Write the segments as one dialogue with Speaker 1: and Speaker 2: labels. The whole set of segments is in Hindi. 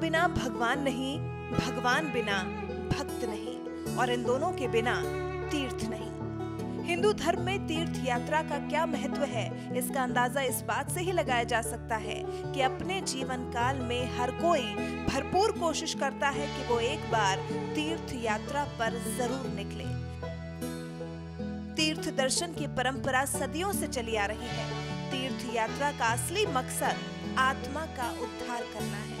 Speaker 1: बिना भगवान नहीं भगवान बिना भक्त नहीं और इन दोनों के बिना तीर्थ नहीं हिंदू धर्म में तीर्थ यात्रा का क्या महत्व है इसका अंदाजा इस बात से ही लगाया जा सकता है कि अपने जीवन काल में हर कोई भरपूर कोशिश करता है कि वो एक बार तीर्थ यात्रा पर जरूर निकले तीर्थ दर्शन की परंपरा सदियों से चली आ रही है तीर्थ यात्रा का असली मकसद आत्मा का उद्धार करना है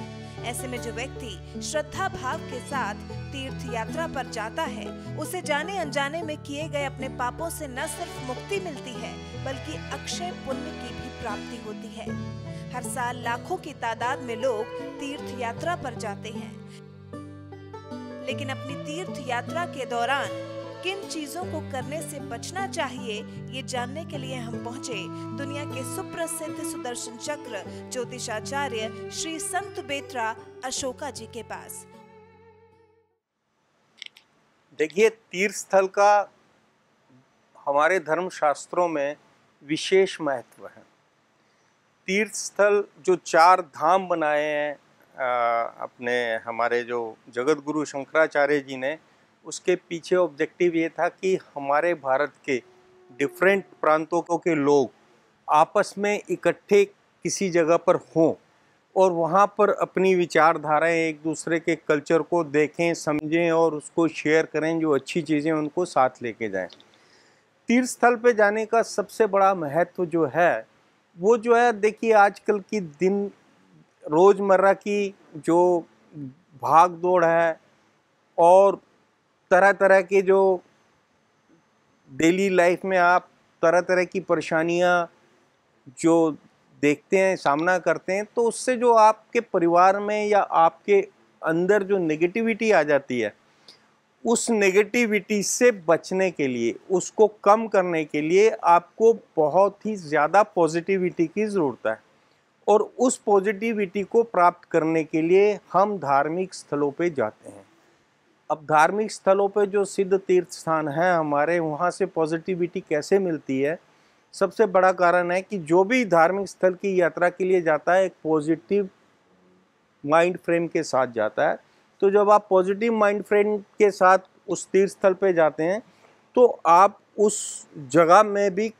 Speaker 1: ऐसे में जो व्यक्ति श्रद्धा भाव के साथ तीर्थ यात्रा पर जाता है उसे जाने अनजाने में किए गए अपने पापों से न सिर्फ मुक्ति मिलती है बल्कि अक्षय पुण्य की भी प्राप्ति होती है हर साल लाखों की तादाद में लोग तीर्थ यात्रा पर जाते हैं लेकिन अपनी तीर्थ यात्रा के दौरान किन चीजों को करने से बचना चाहिए ये जानने के लिए हम पहुंचे दुनिया के सुप्रसिद्ध सुदर्शन चक्र ज्योतिषाचार्य श्री संत बेत्रा अशोका जी के
Speaker 2: पास देखिए तीर्थ स्थल का हमारे धर्म शास्त्रों में विशेष महत्व है तीर्थ स्थल जो चार धाम बनाए हैं अपने हमारे जो जगत गुरु शंकराचार्य जी ने उसके पीछे ऑब्जेक्टिव ये था कि हमारे भारत के डिफरेंट प्रांतों के लोग आपस में इकट्ठे किसी जगह पर हों और वहाँ पर अपनी विचारधाराएं एक दूसरे के कल्चर को देखें समझें और उसको शेयर करें जो अच्छी चीज़ें उनको साथ लेके जाएं तीर्थ स्थल पे जाने का सबसे बड़ा महत्व जो है वो जो है देखिए आजकल की दिन रोज़मर्रा की जो भाग दौड़ है और तरह तरह के जो डेली लाइफ में आप तरह तरह की परेशानियाँ जो देखते हैं सामना करते हैं तो उससे जो आपके परिवार में या आपके अंदर जो नेगेटिविटी आ जाती है उस नेगेटिविटी से बचने के लिए उसको कम करने के लिए आपको बहुत ही ज़्यादा पॉजिटिविटी की ज़रूरत है और उस पॉजिटिविटी को प्राप्त करने के लिए हम धार्मिक स्थलों पे जाते हैं अब धार्मिक स्थलों पे जो सिद्ध तीर्थ स्थान हैं हमारे वहाँ से पॉजिटिविटी कैसे मिलती है सबसे बड़ा कारण है कि जो भी धार्मिक स्थल की यात्रा के लिए जाता है एक पॉजिटिव माइंड फ्रेम के साथ जाता है तो जब आप पॉजिटिव माइंड फ्रेम के साथ उस तीर्थ स्थल पर जाते हैं तो आप उस जगह में भी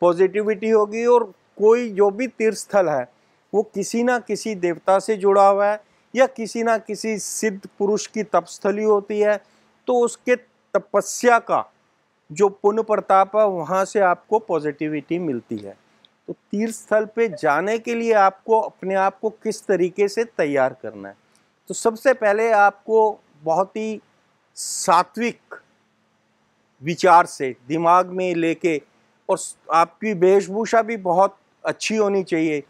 Speaker 2: पॉजिटिविटी होगी और कोई जो भी तीर्थ स्थल है वो किसी ना किसी देवता से जुड़ा हुआ है या किसी ना किसी सिद्ध पुरुष की तपस्थली होती है तो उसके तपस्या का जो पुण्य प्रताप है वहाँ से आपको पॉजिटिविटी मिलती है तो तीर्थ स्थल पे जाने के लिए आपको अपने आप को किस तरीके से तैयार करना है तो सबसे पहले आपको बहुत ही सात्विक विचार से दिमाग में लेके और आपकी वेशभूषा भी बहुत अच्छी होनी चाहिए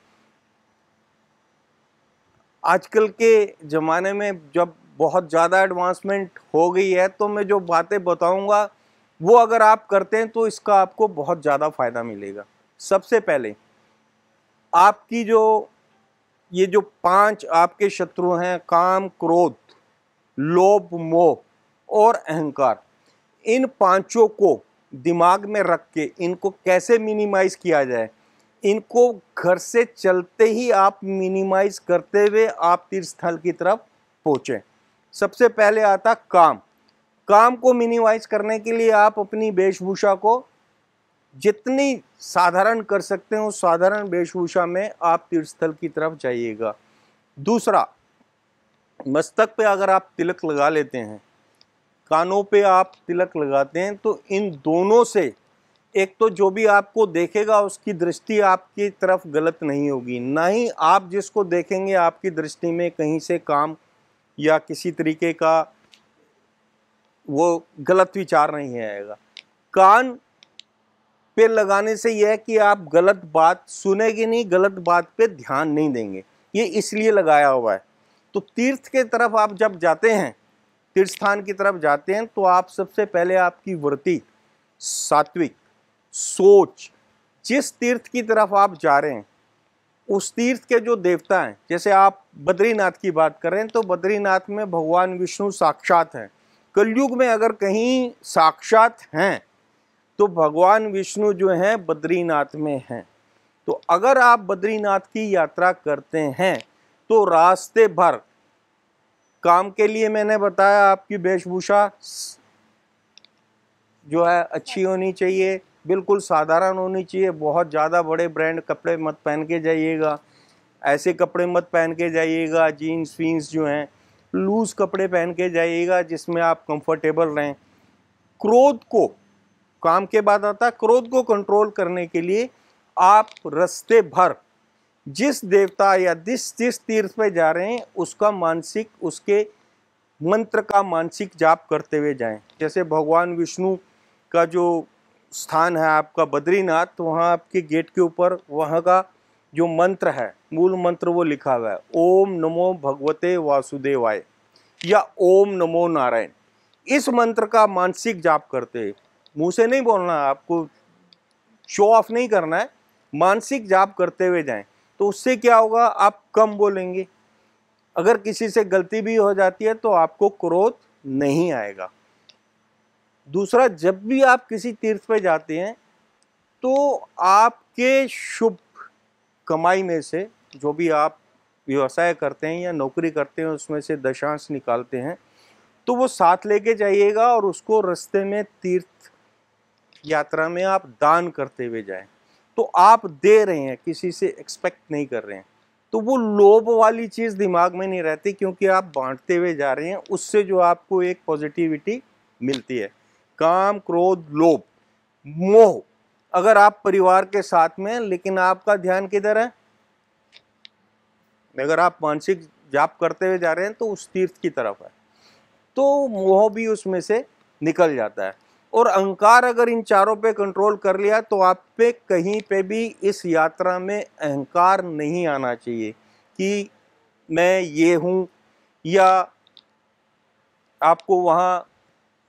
Speaker 2: आजकल के ज़माने में जब बहुत ज़्यादा एडवांसमेंट हो गई है तो मैं जो बातें बताऊंगा वो अगर आप करते हैं तो इसका आपको बहुत ज़्यादा फ़ायदा मिलेगा सबसे पहले आपकी जो ये जो पांच आपके शत्रु हैं काम क्रोध लोभ मोह और अहंकार इन पांचों को दिमाग में रख के इनको कैसे मिनिमाइज़ किया जाए इनको घर से चलते ही आप मिनिमाइज करते हुए आप तीर्थ स्थल की तरफ पहुँचें सबसे पहले आता काम काम को मिनिमाइज करने के लिए आप अपनी वेशभूषा को जितनी साधारण कर सकते हो साधारण वेशभूषा में आप तीर्थ स्थल की तरफ जाइएगा दूसरा मस्तक पे अगर आप तिलक लगा लेते हैं कानों पे आप तिलक लगाते हैं तो इन दोनों से एक तो जो भी आपको देखेगा उसकी दृष्टि आपकी तरफ गलत नहीं होगी ना ही आप जिसको देखेंगे आपकी दृष्टि में कहीं से काम या किसी तरीके का वो गलत विचार नहीं आएगा कान पे लगाने से यह है कि आप गलत बात सुनेंगे नहीं गलत बात पे ध्यान नहीं देंगे ये इसलिए लगाया हुआ है तो तीर्थ के तरफ आप जब जाते हैं तीर्थ स्थान की तरफ जाते हैं तो आप सबसे पहले आपकी वृत्ति सात्विक सोच जिस तीर्थ की तरफ आप जा रहे हैं उस तीर्थ के जो देवता हैं जैसे आप बद्रीनाथ की बात करें तो बद्रीनाथ में भगवान विष्णु साक्षात हैं कलयुग में अगर कहीं साक्षात हैं तो भगवान विष्णु जो हैं बद्रीनाथ में हैं तो अगर आप बद्रीनाथ की यात्रा करते हैं तो रास्ते भर काम के लिए मैंने बताया आपकी वेशभूषा जो है अच्छी होनी चाहिए बिल्कुल साधारण होनी चाहिए बहुत ज़्यादा बड़े ब्रांड कपड़े मत पहन के जाइएगा ऐसे कपड़े मत पहन के जाइएगा जीन्स वीन्स जो हैं लूज़ कपड़े पहन के जाइएगा जिसमें आप कंफर्टेबल रहें क्रोध को काम के बाद आता क्रोध को कंट्रोल करने के लिए आप रस्ते भर जिस देवता या जिस जिस तीर्थ पे जा रहे हैं उसका मानसिक उसके मंत्र का मानसिक जाप करते हुए जाएं जैसे भगवान विष्णु का जो स्थान है आपका बद्रीनाथ तो वहाँ आपके गेट के ऊपर वहाँ का जो मंत्र है मूल मंत्र वो लिखा हुआ है ओम नमो भगवते वासुदेवाय या ओम नमो नारायण इस मंत्र का मानसिक जाप करते मुंह से नहीं बोलना आपको शो ऑफ नहीं करना है मानसिक जाप करते हुए जाएं तो उससे क्या होगा आप कम बोलेंगे अगर किसी से गलती भी हो जाती है तो आपको क्रोध नहीं आएगा दूसरा जब भी आप किसी तीर्थ पर जाते हैं तो आपके शुभ कमाई में से जो भी आप व्यवसाय करते हैं या नौकरी करते हैं उसमें से दशांश निकालते हैं तो वो साथ लेके जाइएगा और उसको रास्ते में तीर्थ यात्रा में आप दान करते हुए जाएं तो आप दे रहे हैं किसी से एक्सपेक्ट नहीं कर रहे हैं तो वो लोभ वाली चीज़ दिमाग में नहीं रहती क्योंकि आप बांटते हुए जा रहे हैं उससे जो आपको एक पॉजिटिविटी मिलती है काम क्रोध लोभ मोह अगर आप परिवार के साथ में लेकिन आपका ध्यान किधर है अगर आप मानसिक जाप करते हुए जा रहे हैं तो उस तीर्थ की तरफ है तो मोह भी उसमें से निकल जाता है और अहंकार अगर इन चारों पे कंट्रोल कर लिया तो आप पे कहीं पे भी इस यात्रा में अहंकार नहीं आना चाहिए कि मैं ये हूँ या आपको वहाँ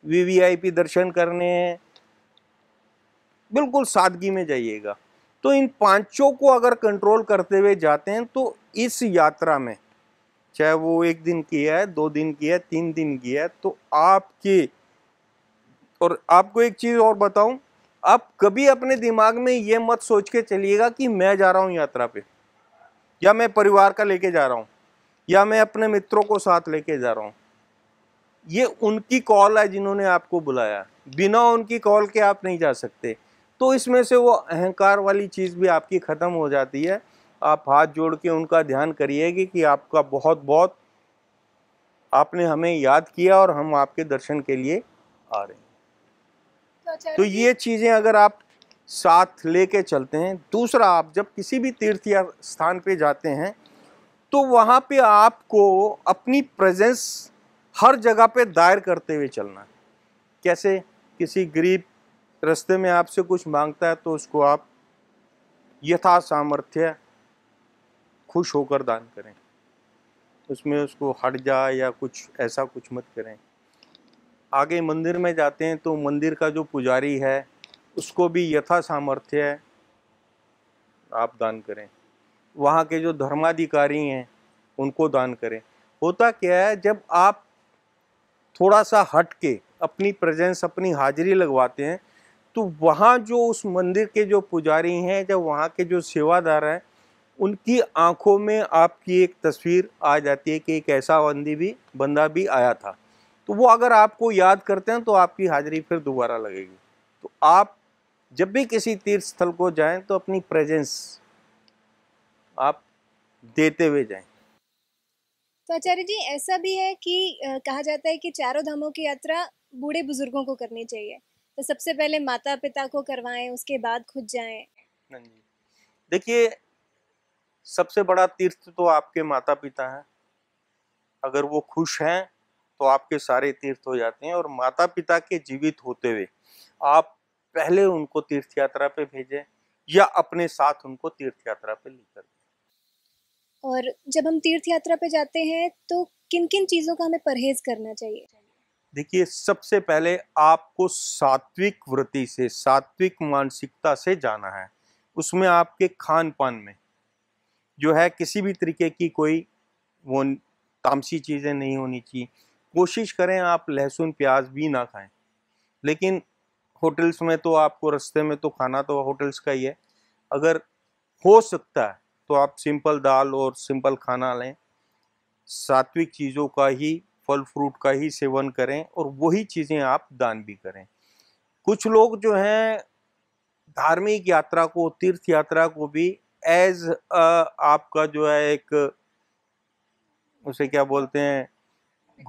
Speaker 2: वीवीआईपी दर्शन करने हैं बिल्कुल सादगी में जाइएगा तो इन पांचों को अगर कंट्रोल करते हुए जाते हैं तो इस यात्रा में चाहे वो एक दिन की है दो दिन की है तीन दिन की है तो आपके और आपको एक चीज़ और बताऊं आप कभी अपने दिमाग में ये मत सोच के चलिएगा कि मैं जा रहा हूँ यात्रा पे या मैं परिवार का लेके जा रहा हूँ या मैं अपने मित्रों को साथ लेके जा रहा हूँ ये उनकी कॉल है जिन्होंने आपको बुलाया बिना उनकी कॉल के आप नहीं जा सकते तो इसमें से वो अहंकार वाली चीज़ भी आपकी ख़त्म हो जाती है आप हाथ जोड़ के उनका ध्यान करिएगा कि आपका बहुत बहुत आपने हमें याद किया और हम आपके दर्शन के लिए आ रहे हैं तो, अच्छा, तो, ये चीज़ें अगर आप साथ लेके चलते हैं दूसरा आप जब किसी भी तीर्थ या स्थान पे जाते हैं तो वहाँ पे आपको अपनी प्रेजेंस हर जगह पे दायर करते हुए चलना कैसे किसी गरीब रस्ते में आपसे कुछ मांगता है तो उसको आप यथा सामर्थ्य खुश होकर दान करें उसमें उसको हट जा या कुछ ऐसा कुछ मत करें आगे मंदिर में जाते हैं तो मंदिर का जो पुजारी है उसको भी यथा सामर्थ्य आप दान करें वहाँ के जो धर्माधिकारी हैं उनको दान करें होता क्या है जब आप थोड़ा सा हट के अपनी प्रेजेंस अपनी हाजिरी लगवाते हैं तो वहाँ जो उस मंदिर के जो पुजारी हैं या वहाँ के जो सेवादार हैं उनकी आंखों में आपकी एक तस्वीर आ जाती है कि एक ऐसा बंदी भी बंदा भी आया था तो वो अगर आपको याद करते हैं तो आपकी हाजिरी फिर दोबारा लगेगी तो आप जब भी किसी तीर्थ स्थल को जाएं तो अपनी प्रेजेंस आप देते हुए जाएं
Speaker 1: तो आचार्य जी ऐसा भी है कि कहा जाता है कि चारों धामों की यात्रा बूढ़े बुजुर्गों को करनी चाहिए तो सबसे पहले माता पिता को करवाएं उसके बाद खुद जाएं हाँ
Speaker 2: देखिए सबसे बड़ा तीर्थ तो आपके माता पिता हैं अगर वो खुश हैं तो आपके सारे तीर्थ हो जाते हैं और माता पिता के जीवित होते हुए आप पहले उनको तीर्थ यात्रा पे भेजें या अपने साथ उनको तीर्थ यात्रा पे लेकर
Speaker 1: और जब हम तीर्थ यात्रा पे जाते हैं तो किन किन चीज़ों का हमें परहेज करना चाहिए
Speaker 2: देखिए सबसे पहले आपको सात्विक वृत्ति से सात्विक मानसिकता से जाना है उसमें आपके खान पान में जो है किसी भी तरीके की कोई वो तामसी चीज़ें नहीं होनी चाहिए कोशिश करें आप लहसुन प्याज भी ना खाएं लेकिन होटल्स में तो आपको रास्ते में तो खाना तो होटल्स का ही है अगर हो सकता है तो आप सिंपल दाल और सिंपल खाना लें सात्विक चीज़ों का ही फल फ्रूट का ही सेवन करें और वही चीज़ें आप दान भी करें कुछ लोग जो हैं धार्मिक यात्रा को तीर्थ यात्रा को भी एज आपका जो है एक उसे क्या बोलते हैं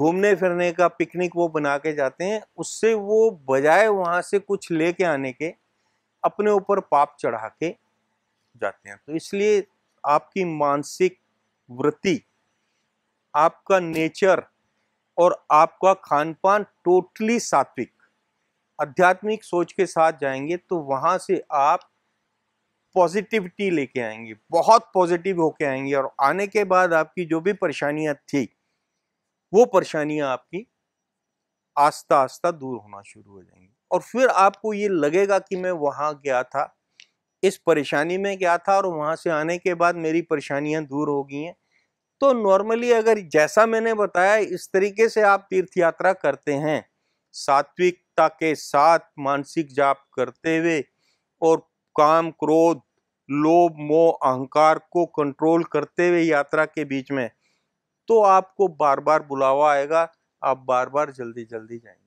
Speaker 2: घूमने फिरने का पिकनिक वो बना के जाते हैं उससे वो बजाय वहाँ से कुछ लेके आने के अपने ऊपर पाप चढ़ा के जाते हैं तो इसलिए आपकी मानसिक वृत्ति आपका नेचर और आपका खान पान टोटली सात्विक आध्यात्मिक सोच के साथ जाएंगे तो वहाँ से आप पॉजिटिविटी लेके आएंगे बहुत पॉजिटिव होके आएंगे और आने के बाद आपकी जो भी परेशानियाँ थी वो परेशानियाँ आपकी आस्ता आस्ता दूर होना शुरू हो जाएंगी और फिर आपको ये लगेगा कि मैं वहाँ गया था इस परेशानी में गया था और वहाँ से आने के बाद मेरी परेशानियाँ दूर हो गई हैं तो नॉर्मली अगर जैसा मैंने बताया इस तरीके से आप तीर्थ यात्रा करते हैं सात्विकता के साथ मानसिक जाप करते हुए और काम क्रोध लोभ मोह अहंकार को कंट्रोल करते हुए यात्रा के बीच में तो आपको बार बार बुलावा आएगा आप बार बार जल्दी जल्दी जाएंगे